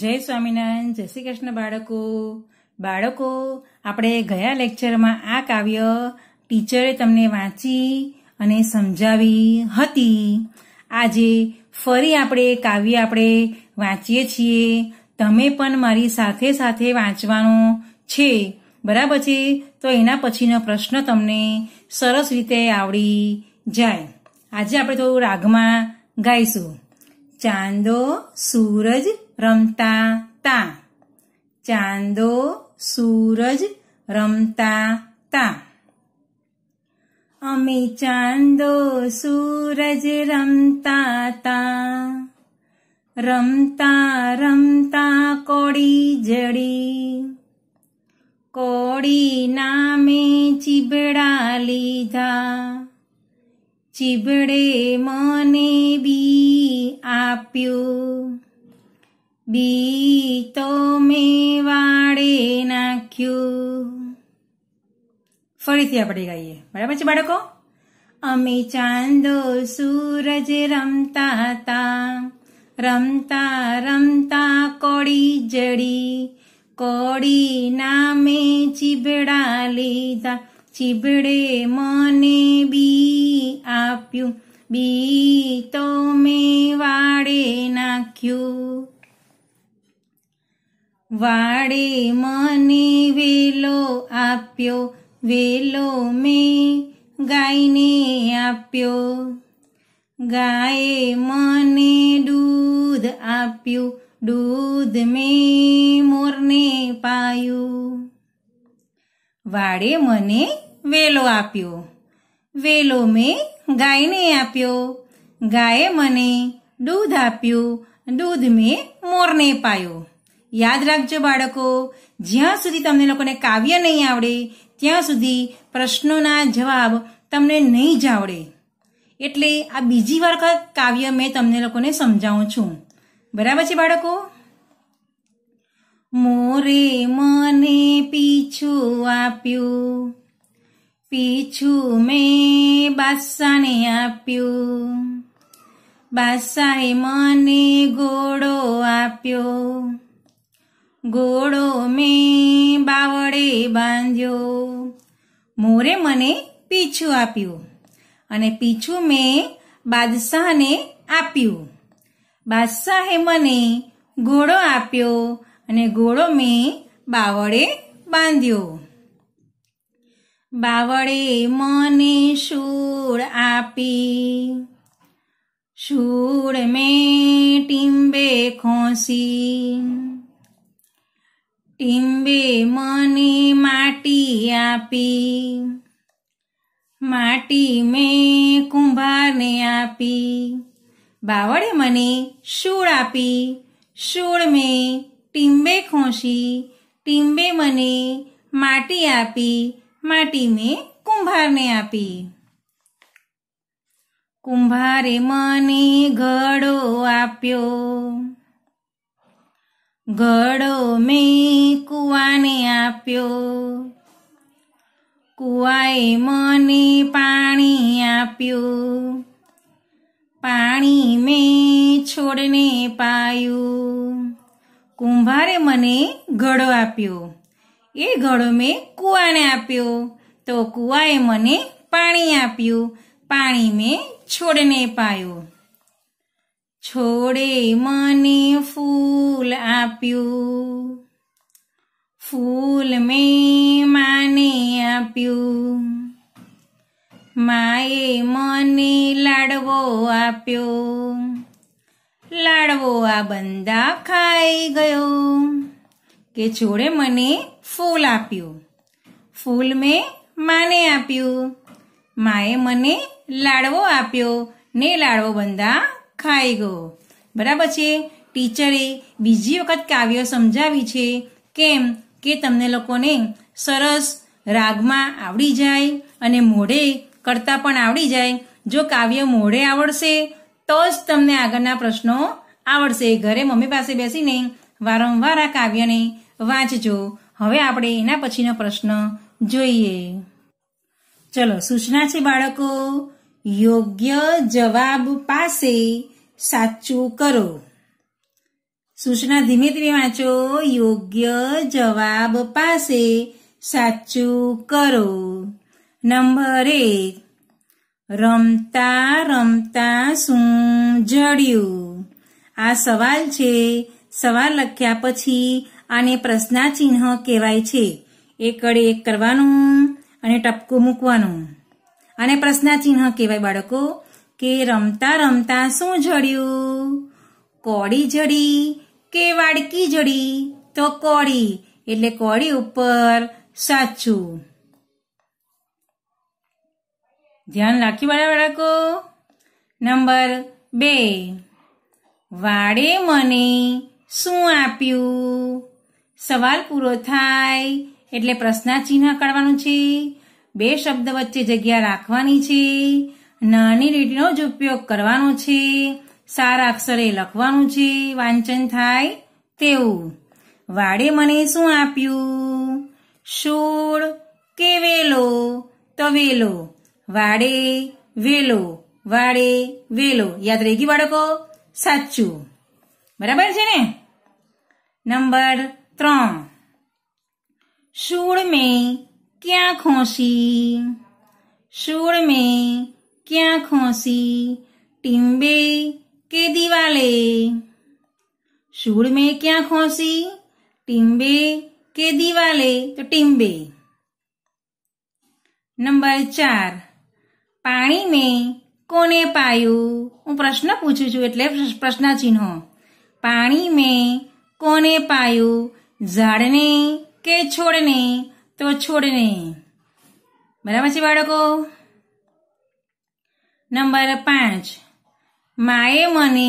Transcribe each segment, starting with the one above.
જય સ્વામિનારાયણ જય શ્રી કૃષ્ણ બાળકો બાળકો આપણે ગયા લેક્ચરમાં આ કાવ્ય ટીચરે તમને વાંચી અને સમજાવી હતી આજે ફરી આપણે કાવ્ય આપણે વાંચીએ છીએ તમે પણ મારી સાથે સાથે વાંચવાનો છે બરાબર છે તો એના પછીનો પ્રશ્ન તમને સરસ રીતે આવડી જાય આજે આપણે થોડું રાગમાં ગાઈશું ચાંદો સૂરજ રમતા તા ચાંદો સૂરજ રમતા તા અમે ચાંદો સૂરજ રમતા તા રમતા રમતા કોડી જડી કોડી નામે ચીબડા લીધા ચીબડે મને બી આપ્યું બી તો મેં વાળે નાખ્યું ફરીથી આપણે ગાઈએ બરાબર છે બાળકો અમે ચાંદો સૂરજ રમતા હતા રમતા રમતા કોડી જડી કોડી નામે ચીબડા લીધા ચીબડે મને બી આપ્યું બી તો મેં વાળે નાખ્યું વાળે મને વેલો આપ્યો વેલો મેં ગાયને આપ્યો ગાયે મને દૂધ આપ્યું દૂધ મેં મોરને પાયું વાળે મને વેલો આપ્યો વેલો મેં ગાયને આપ્યો ગાયે મને દૂધ આપ્યું દૂધ મેં મોરને પાયો યાદ રાખજો બાળકો જ્યાં સુધી તમને લોકોને કાવ્ય નહીં આવડે ત્યાં સુધી પ્રશ્નોના જવાબ તમને નહીં જ આવડે એટલે આ બીજી વખત કાવ્ય મેં તમને લોકોને સમજાવું છું બરાબર છે બાળકો મોરે મને પીછું આપ્યું પીછું મેં બાદશાહને આપ્યું બાદશાહે મને ગોળો આપ્યો ઘોડો મેં બાવડે બાંધ્યો મોરે મને પીછું આપ્યું અને પીછું મેં બાદશાહને આપ્યું બાદશાહે મને ઘોડો આપ્યો અને ઘોડો મેં બાવડે બાંધ્યો બાવળે મને શૂળ આપી શૂળ મેં ટીંબે ખોસી ટીંબે મને માટી આપી માટી મેં કુંભારને આપી બાવળે મને શૂળ આપી શૂળ મેં ટીંબે ખોંસી ટીંબે મને માટી આપી માટી મેં કુંભારને આપી કુંભારે મને ઘડો આપ્યો ઘડો મેં આપ્યો કુવાએ મને પાણી આપ્યું પાણી મેં છોડને પાયું કુંભારે મને ઘડો આપ્યો એ ઘડો મેં કુવાને આપ્યો તો કુવાએ મને પાણી આપ્યું પાણી મેં છોડને પાયું છોડે મને ફૂલ આપ્યું ફૂલ મેં માને આપ્યું માએ મને લાડવો આપ્યો લાડવો આ બંદા ખાઈ ગયો કે છોડે મને ફૂલ આપ્યું ફૂલ મેં માને આપ્યું માએ મને લાડવો આપ્યો ને લાડવો બંદા ખાઈ ગયો બરાબર છે ટીચરે બીજી વખત કાવ્ય સમજાવી છે કેમ કે તમને લોકોને સરસ રાગમાં આવડી જાય અને મોઢે કરતા પણ આવડી જાય જો કાવ્ય મોઢે આવડશે તો જ તમને આગળના પ્રશ્નો આવડશે ઘરે મમ્મી પાસે બેસીને વારંવાર આ કાવ્યને વાંચજો હવે આપણે એના પછીનો પ્રશ્ન જોઈએ ચલો સૂચના છે બાળકો યોગ્ય જવાબ પાસે સાચું કરો સૂચના ધીમે ધીમે વાંચો યોગ્ય જવાબ પાસે સાચું કરો નંબર એક રમતા રમતા શું જડ્યું આ સવાલ છે સવાલ લખ્યા પછી આને પ્રશ્નાચિહ્ન કહેવાય છે એક કડે એક કરવાનું અને ટપકું મૂકવાનું અને પ્રશ્નાચિહ્ન કહેવાય બાળકો કે રમતા રમતા શું જડ્યું કોડી જડી કે વાડકી જડી તો કોળી એટલે કોળી ઉપર સાચું ધ્યાન રાખી બાળા બાળકો નંબર બે વાડે મને શું આપ્યું સવાલ પૂરો થાય એટલે પ્રશ્નાચિહ્ન કાઢવાનું છે બે શબ્દ વચ્ચે જગ્યા રાખવાની છે નાની લીટીનો જ ઉપયોગ કરવાનો છે સારા અક્ષરે લખવાનું છે વાંચન થાય તેવું વાડે મને શું આપ્યું શૂળ કે વેલો તવેલો વાડે વેલો વાડે વેલો યાદ રહી ગઈ બાળકો સાચું બરાબર છે ને નંબર ત્રણ શૂળ મેં ક્યાં ખોસી શૂળ મેં ક્યાં ખોસી ટીમ્બે કે દિવાલે શૂળ મેં ક્યાં ખોસી ટીમ્બે કે દિવાલે તો ટીમ્બે નંબર ચાર પાણી મેં કોને પાયું હું પ્રશ્ન પૂછું છું એટલે પ્રશ્ન ચિહ્નો પાણી મેં કોને પાયું ઝાડને કે છોડને તો છોડને બરાબર છે બાળકો નંબર પાંચ માએ મને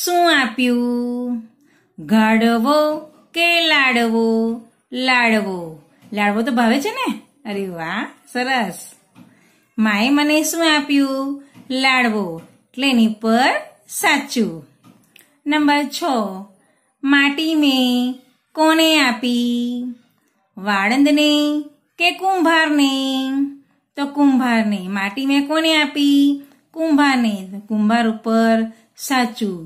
શું આપ્યું ગાળવો કે લાડવો લાડવો લાડવો તો ભાવે છે ને અરે વાહ સરસ માએ મને શું આપ્યું લાડવો એટલે એની પર સાચું નંબર છ માટી મેં કોને આપી વાળંદને કે કુંભારને તો કુંભારને માટી મેં કોને આપી કુંભાને કુંભાર ઉપર સાચું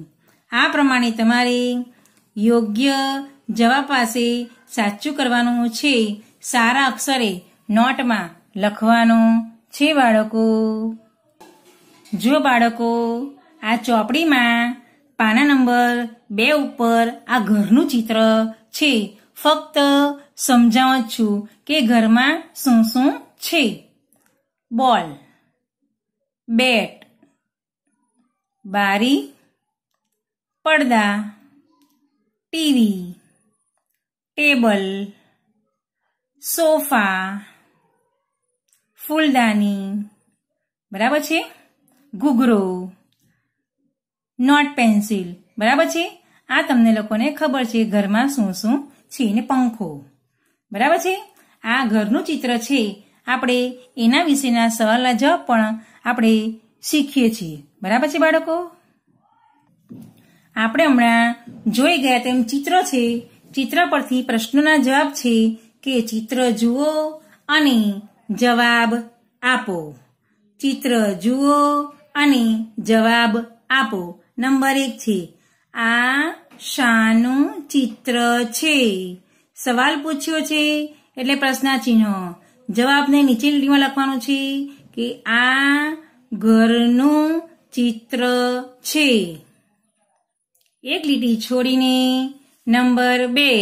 આ પ્રમાણે તમારે યોગ્ય જવાબ પાસે સાચું કરવાનું છે સારા અક્ષરે નોટમાં લખવાનું છે બાળકો જો બાળકો આ ચોપડીમાં પાના નંબર બે ઉપર આ ઘરનું ચિત્ર છે ફક્ત સમજાવું છું કે ઘરમાં શું શું છે બોલ બેટ બારી પડદા ટીવી ટેબલ સોફા ફૂલદાની બરાબર છે ઘૂઘરો નોટ પેન્સિલ બરાબર છે આ તમને લોકોને ખબર છે ઘરમાં શું શું છે ને પંખો બરાબર છે આ ઘરનું ચિત્ર છે આપણે એના વિશેના સવાલ જવાબ પણ આપણે શીખીએ છીએ બરાબર છે બાળકો આપણે હમણાં જોઈ ગયા તેમ ચિત્ર છે ચિત્ર પરથી પ્રશ્નોના જવાબ છે કે ચિત્ર જુઓ અને જવાબ આપો ચિત્ર જુઓ અને જવાબ આપો નંબર એક છે આ શાનું ચિત્ર છે સવાલ પૂછ્યો છે એટલે પ્રશ્નાચિહ્નો જવાબને નીચે લીટીમાં લખવાનું છે કે આ ઘરનું ચિત્ર છે એક લીટી છોડીને નંબર બે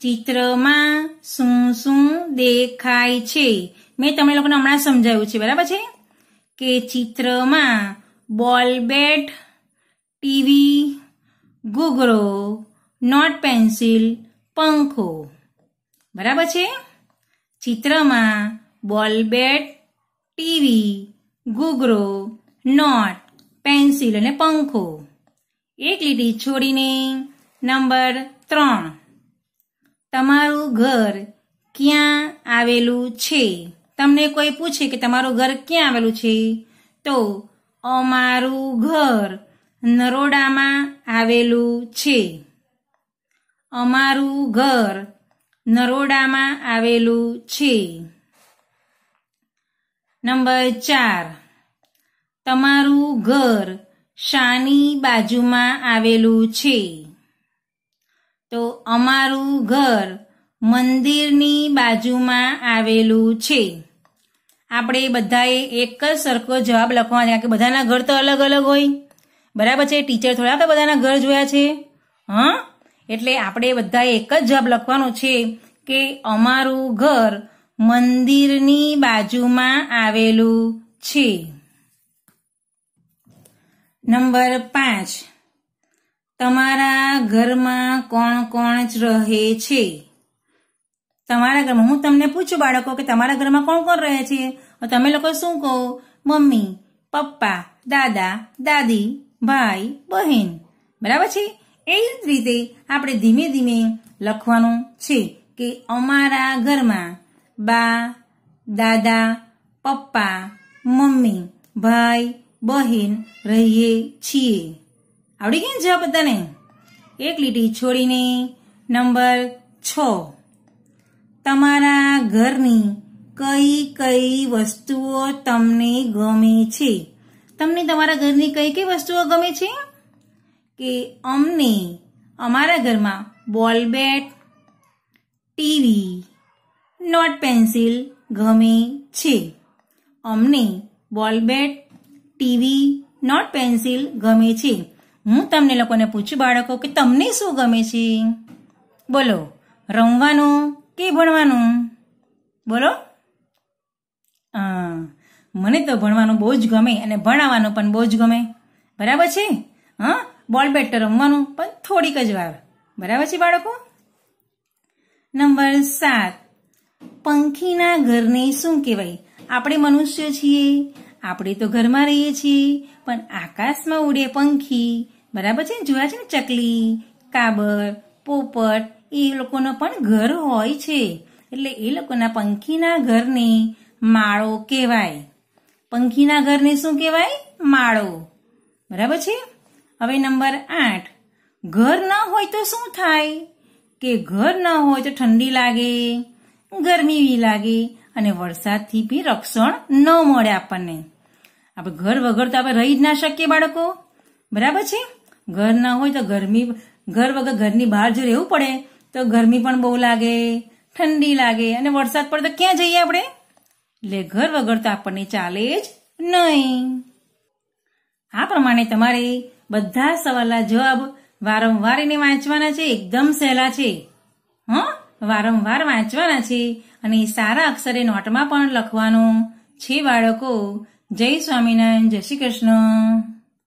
ચિત્રમાં શું શું દેખાય છે મેં તમને લોકોને હમણાં સમજાવ્યું છે બરાબર છે કે ચિત્રમાં બોલ બેટ ટીવી ઘૂઘરો નોટ પેન્સિલ પંખો બરાબર છે ચિત્રમાં બોલ બેટ ટીવી ઘૂઘરો નોટ પેન્સિલ અને પંખો એક લીટી છોડીને નંબર ત્રણ તમારું ઘર ક્યાં આવેલું છે તમને કોઈ પૂછે કે તમારું ઘર ક્યાં આવેલું છે તો અમારું ઘર નરોડામાં આવેલું છે અમારું ઘર નરોડામાં આવેલું છે નંબર ચાર તમારું ઘર શાની બાજુમાં આવેલું છે તો અમારું ઘર મંદિરની બાજુમાં આવેલું છે આપણે બધાએ એક જ સરખો જવાબ લખવાનો કારણ કે બધાના ઘર તો અલગ અલગ હોય બરાબર છે ટીચર થોડા તો બધાના ઘર જોયા છે હા એટલે આપણે બધાએ એક જ જવાબ લખવાનો છે કે અમારું ઘર મંદિરની બાજુમાં આવેલું છે નંબર પાંચ તમારા ઘરમાં કોણ કોણ જ રહે છે તમારા ઘરમાં હું તમને પૂછું બાળકો કે તમારા ઘરમાં કોણ કોણ રહે છે તમે લોકો શું કહો મમ્મી પપ્પા દાદા દાદી ભાઈ બહેન બરાબર છે એ જ રીતે આપણે ધીમે ધીમે લખવાનું છે કે અમારા ઘરમાં બા દાદા પપ્પા મમ્મી ભાઈ બહેન રહીએ છીએ આવડી ગઈ જવાબ બધાને એક લીટી છોડીને નંબર છ તમારા ઘરની કઈ કઈ વસ્તુઓ તમને ગમે છે તમને તમારા ઘરની કઈ કઈ વસ્તુઓ ગમે છે કે અમને અમારા ઘરમાં બોલ બેટ ટીવી નોટ પેન્સિલ ગમે છે અમને બોલ બેટ ટીવી નોટ પેન્સિલ ગમે છે હું તમને લોકોને પૂછું બાળકો કે તમને શું ગમે છે બોલો રમવાનું કે ભણવાનું બોલો મને તો ભણવાનું બહુ જ ગમે અને ભણાવવાનું પણ બહુ જ ગમે બરાબર છે હા બોલ બેટ તો રમવાનું પણ થોડીક જ વાર બરાબર છે બાળકો નંબર સાત પંખીના ઘરને શું કહેવાય આપણે મનુષ્ય છીએ આપણે તો ઘરમાં રહીએ છીએ પણ આકાશમાં ઉડે પંખી બરાબર છે જોયા છે ને ચકલી કાબર પોપટ એ લોકોનો પણ ઘર હોય છે એટલે એ લોકોના પંખીના ઘરને માળો કહેવાય પંખીના ઘરને શું કહેવાય માળો બરાબર છે હવે નંબર આઠ ઘર ન હોય તો શું થાય કે ઘર ન હોય તો ઠંડી લાગે ગરમી બી લાગે અને વરસાદથી બી રક્ષણ ન મળે આપણને આપણે ઘર વગર તો આપણે રહી જ ના શકીએ બાળકો બરાબર છે ઘર ના હોય તો ગરમી ઘર વગર ઘરની બહાર જો રહેવું પડે તો ગરમી પણ બહુ લાગે ઠંડી લાગે અને વરસાદ પડે તો ક્યાં જઈએ આપણે એટલે ઘર વગર તો આપણને ચાલે જ નહીં આ પ્રમાણે તમારે બધા સવાલના જવાબ વારંવાર એને વાંચવાના છે એકદમ સહેલા છે હા વારંવાર વાંચવાના છે અને સારા અક્ષરે નોટમાં પણ લખવાનું છે બાળકો જય સ્વામિનારાયણ જય શ્રી કૃષ્ણ